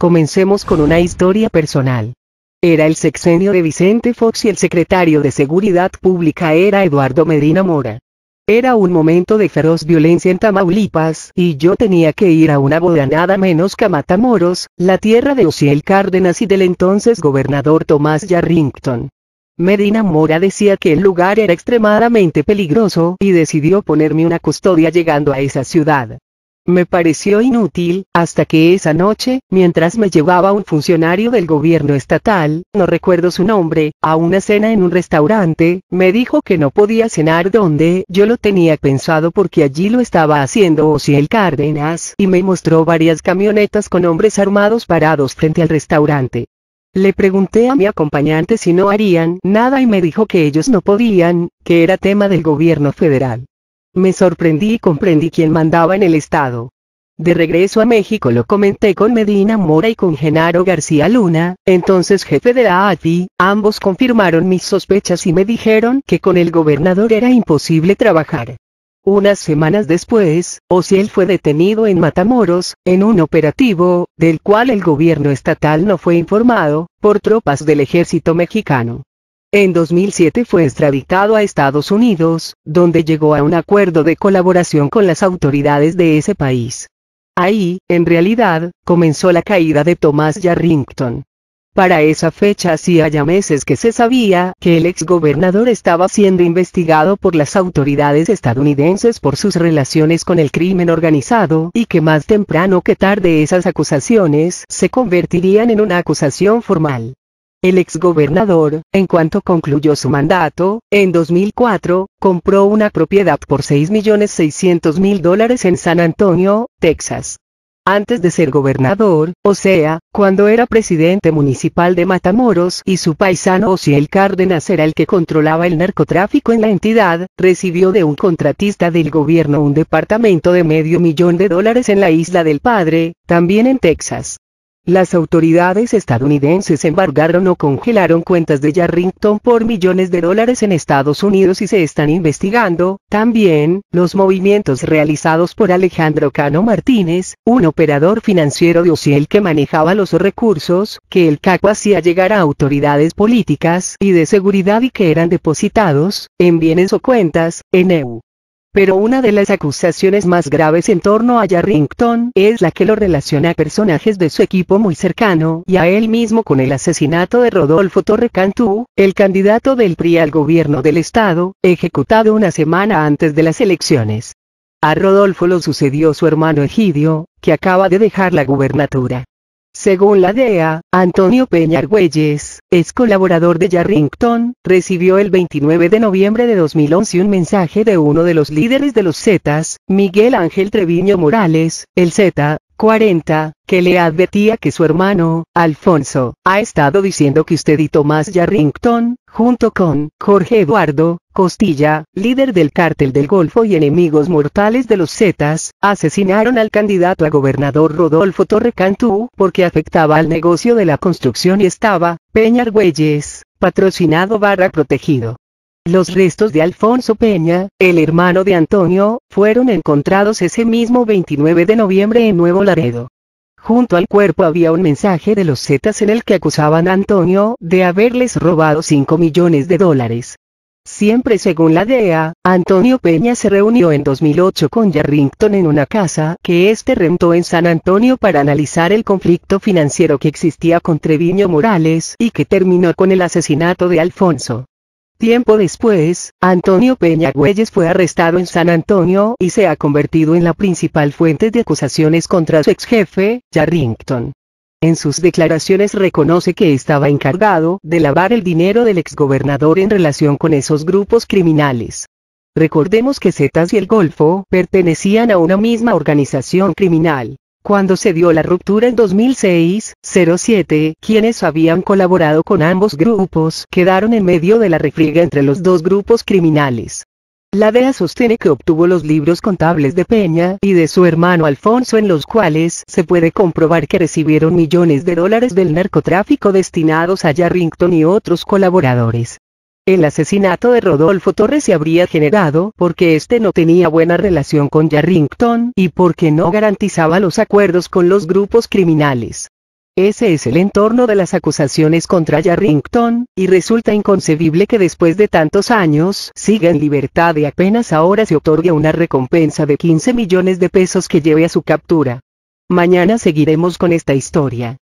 Comencemos con una historia personal. Era el sexenio de Vicente Fox y el secretario de Seguridad Pública era Eduardo Medina Mora. Era un momento de feroz violencia en Tamaulipas, y yo tenía que ir a una boda nada menos que a Matamoros, la tierra de Osiel Cárdenas y del entonces gobernador Tomás Yarrington. Medina Mora decía que el lugar era extremadamente peligroso y decidió ponerme una custodia llegando a esa ciudad. Me pareció inútil, hasta que esa noche, mientras me llevaba un funcionario del gobierno estatal, no recuerdo su nombre, a una cena en un restaurante, me dijo que no podía cenar donde yo lo tenía pensado porque allí lo estaba haciendo Osiel Cárdenas, y me mostró varias camionetas con hombres armados parados frente al restaurante. Le pregunté a mi acompañante si no harían nada y me dijo que ellos no podían, que era tema del gobierno federal. Me sorprendí y comprendí quién mandaba en el Estado. De regreso a México lo comenté con Medina Mora y con Genaro García Luna, entonces jefe de la AFI, ambos confirmaron mis sospechas y me dijeron que con el gobernador era imposible trabajar. Unas semanas después, Ociel fue detenido en Matamoros, en un operativo, del cual el gobierno estatal no fue informado, por tropas del ejército mexicano. En 2007 fue extraditado a Estados Unidos, donde llegó a un acuerdo de colaboración con las autoridades de ese país. Ahí, en realidad, comenzó la caída de Thomas Yarrington. Para esa fecha hacía ya meses que se sabía que el exgobernador estaba siendo investigado por las autoridades estadounidenses por sus relaciones con el crimen organizado y que más temprano que tarde esas acusaciones se convertirían en una acusación formal. El exgobernador, en cuanto concluyó su mandato, en 2004, compró una propiedad por 6.600.000 dólares en San Antonio, Texas. Antes de ser gobernador, o sea, cuando era presidente municipal de Matamoros y su paisano Osiel Cárdenas era el que controlaba el narcotráfico en la entidad, recibió de un contratista del gobierno un departamento de medio millón de dólares en la isla del Padre, también en Texas. Las autoridades estadounidenses embargaron o congelaron cuentas de Yarrington por millones de dólares en Estados Unidos y se están investigando, también, los movimientos realizados por Alejandro Cano Martínez, un operador financiero de Ociel que manejaba los recursos, que el CACO hacía llegar a autoridades políticas y de seguridad y que eran depositados, en bienes o cuentas, en EU pero una de las acusaciones más graves en torno a Yarrington es la que lo relaciona a personajes de su equipo muy cercano y a él mismo con el asesinato de Rodolfo Torrecantú, el candidato del PRI al gobierno del estado, ejecutado una semana antes de las elecciones. A Rodolfo lo sucedió su hermano Egidio, que acaba de dejar la gubernatura. Según la DEA, Antonio argüelles ex colaborador de Yarrington, recibió el 29 de noviembre de 2011 un mensaje de uno de los líderes de los Zetas, Miguel Ángel Treviño Morales, el Zeta, 40, que le advertía que su hermano, Alfonso, ha estado diciendo que usted y Tomás Yarrington, junto con Jorge Eduardo, Costilla, líder del cártel del Golfo y enemigos mortales de los Zetas, asesinaron al candidato a gobernador Rodolfo Torrecantú porque afectaba al negocio de la construcción y estaba, Güelles, patrocinado barra protegido. Los restos de Alfonso Peña, el hermano de Antonio, fueron encontrados ese mismo 29 de noviembre en Nuevo Laredo. Junto al cuerpo había un mensaje de los Zetas en el que acusaban a Antonio de haberles robado 5 millones de dólares. Siempre según la DEA, Antonio Peña se reunió en 2008 con Yarrington en una casa que este rentó en San Antonio para analizar el conflicto financiero que existía con Treviño Morales y que terminó con el asesinato de Alfonso. Tiempo después, Antonio Peñagüelles fue arrestado en San Antonio y se ha convertido en la principal fuente de acusaciones contra su ex jefe, Yarrington. En sus declaraciones reconoce que estaba encargado de lavar el dinero del exgobernador en relación con esos grupos criminales. Recordemos que Zetas y el Golfo pertenecían a una misma organización criminal. Cuando se dio la ruptura en 2006-07, quienes habían colaborado con ambos grupos quedaron en medio de la refriega entre los dos grupos criminales. La DEA sostiene que obtuvo los libros contables de Peña y de su hermano Alfonso en los cuales se puede comprobar que recibieron millones de dólares del narcotráfico destinados a Yarrington y otros colaboradores. El asesinato de Rodolfo Torres se habría generado porque este no tenía buena relación con Yarrington y porque no garantizaba los acuerdos con los grupos criminales. Ese es el entorno de las acusaciones contra Yarrington, y resulta inconcebible que después de tantos años siga en libertad y apenas ahora se otorgue una recompensa de 15 millones de pesos que lleve a su captura. Mañana seguiremos con esta historia.